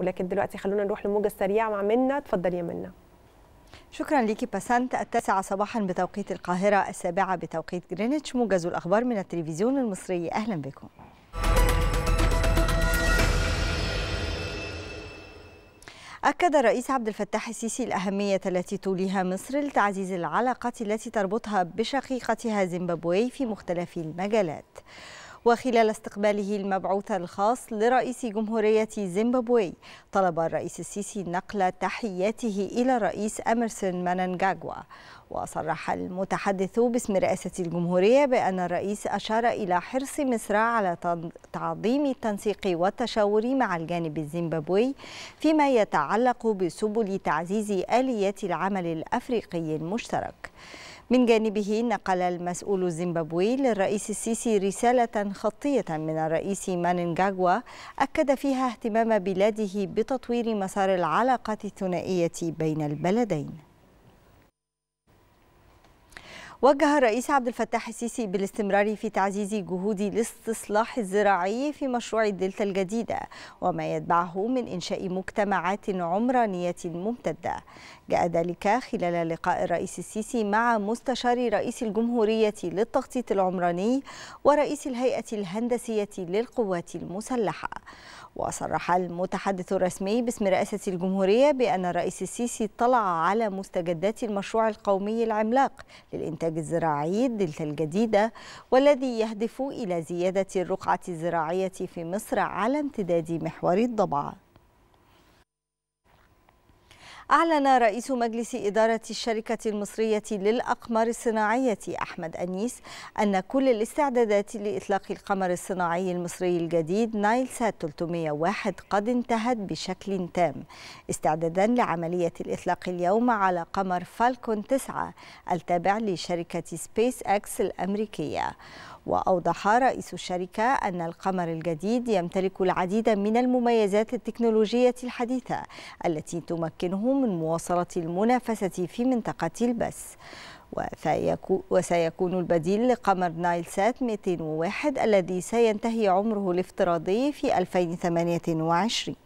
ولكن دلوقتي خلونا نروح لموجه سريعه مع منا اتفضلي يا منا شكرا ليكي بسنت التاسعة صباحا بتوقيت القاهرة السابعة بتوقيت جرينتش موجز الأخبار من التلفزيون المصري أهلا بكم أكد الرئيس عبد الفتاح السيسي الأهمية التي توليها مصر لتعزيز العلاقات التي تربطها بشقيقتها زيمبابوي في مختلف المجالات وخلال استقباله المبعوث الخاص لرئيس جمهورية زيمبابوي طلب الرئيس السيسي نقل تحياته إلى رئيس أميرسون مننجاجوا وصرح المتحدث باسم رئاسة الجمهورية بأن الرئيس أشار إلى حرص مصر على تعظيم التنسيق والتشاور مع الجانب الزيمبابوي فيما يتعلق بسبل تعزيز آليات العمل الأفريقي المشترك من جانبه نقل المسؤول الزيمبابوي للرئيس السيسي رسالة خطية من الرئيس مانينجاغوا أكد فيها اهتمام بلاده بتطوير مسار العلاقات الثنائية بين البلدين وجه الرئيس عبد الفتاح السيسي بالاستمرار في تعزيز جهود الاستصلاح الزراعي في مشروع الدلتا الجديدة وما يتبعه من إنشاء مجتمعات عمرانية ممتدة جاء ذلك خلال لقاء الرئيس السيسي مع مستشار رئيس الجمهورية للتخطيط العمراني ورئيس الهيئة الهندسية للقوات المسلحة وصرح المتحدث الرسمي باسم رئاسة الجمهورية بأن الرئيس السيسي اطلع على مستجدات المشروع القومي العملاق للإنتاج الإنتاج الزراعي الجديدة والذي يهدف إلى زيادة الرقعة الزراعية في مصر على امتداد محور الضبعة أعلن رئيس مجلس إدارة الشركة المصرية للأقمار الصناعية أحمد أنيس أن كل الاستعدادات لإطلاق القمر الصناعي المصري الجديد نايل سات 301 قد انتهت بشكل تام استعدادا لعملية الإطلاق اليوم على قمر فالكون 9 التابع لشركة سبيس أكس الأمريكية وأوضح رئيس الشركة أن القمر الجديد يمتلك العديد من المميزات التكنولوجية الحديثة التي تمكنه من مواصلة المنافسة في منطقة البث وسيكون البديل لقمر نايل سات 201 الذي سينتهي عمره الافتراضي في 2028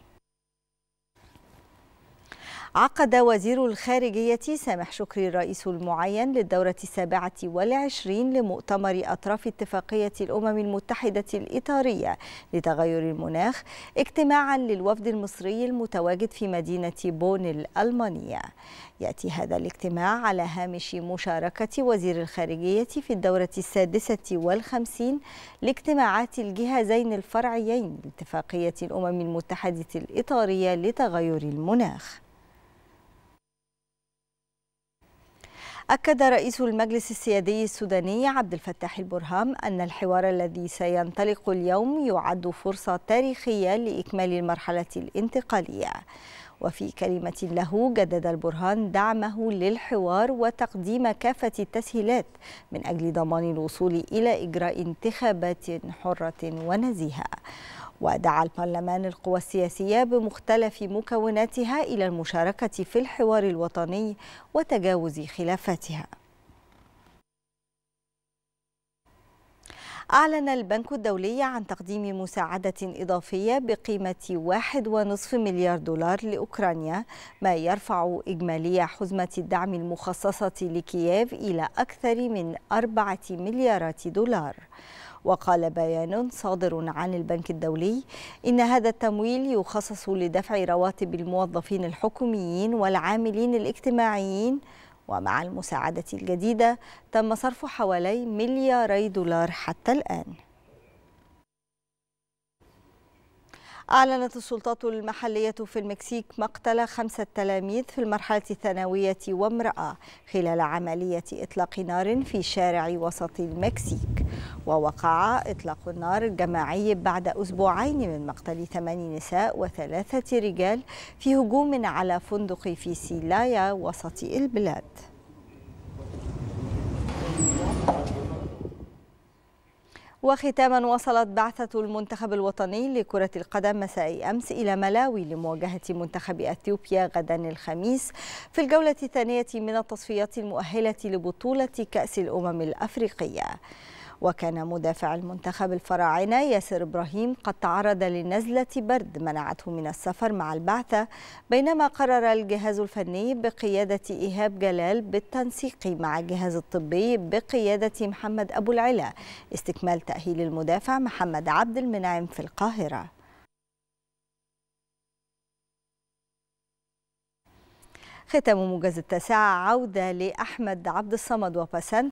عقد وزير الخارجية سامح شكري الرئيس المعين للدورة السابعة والعشرين لمؤتمر أطراف اتفاقية الأمم المتحدة الإطارية لتغير المناخ اجتماعا للوفد المصري المتواجد في مدينة بون الألمانية يأتي هذا الاجتماع على هامش مشاركة وزير الخارجية في الدورة السادسة والخمسين لاجتماعات الجهازين الفرعيين لاتفاقية الأمم المتحدة الإطارية لتغير المناخ أكد رئيس المجلس السيادي السوداني عبد الفتاح البرهام أن الحوار الذي سينطلق اليوم يعد فرصة تاريخية لإكمال المرحلة الانتقالية وفي كلمة له جدد البرهان دعمه للحوار وتقديم كافة التسهيلات من أجل ضمان الوصول إلى إجراء انتخابات حرة ونزيهة ودعا البرلمان القوى السياسية بمختلف مكوناتها إلى المشاركة في الحوار الوطني وتجاوز خلافاتها أعلن البنك الدولي عن تقديم مساعدة إضافية بقيمة 1.5 مليار دولار لأوكرانيا ما يرفع إجمالي حزمة الدعم المخصصة لكييف إلى أكثر من 4 مليارات دولار وقال بيان صادر عن البنك الدولي إن هذا التمويل يخصص لدفع رواتب الموظفين الحكوميين والعاملين الاجتماعيين ومع المساعدة الجديدة تم صرف حوالي ملياري دولار حتى الآن أعلنت السلطات المحلية في المكسيك مقتل خمسة تلاميذ في المرحلة الثانوية وامرأة خلال عملية إطلاق نار في شارع وسط المكسيك ووقع إطلاق النار الجماعي بعد أسبوعين من مقتل ثمان نساء وثلاثة رجال في هجوم على فندق في سيلايا وسط البلاد وختاما وصلت بعثة المنتخب الوطني لكرة القدم مساء أمس إلى ملاوي لمواجهة منتخب أثيوبيا غدا الخميس في الجولة الثانية من التصفيات المؤهلة لبطولة كأس الأمم الأفريقية وكان مدافع المنتخب الفراعنة ياسر إبراهيم قد تعرض لنزلة برد منعته من السفر مع البعثة بينما قرر الجهاز الفني بقيادة إيهاب جلال بالتنسيق مع الجهاز الطبي بقيادة محمد أبو العلا استكمال تأهيل المدافع محمد عبد المنعم في القاهرة ختام موجز التاسعة عودة لأحمد عبد الصمد وبسنت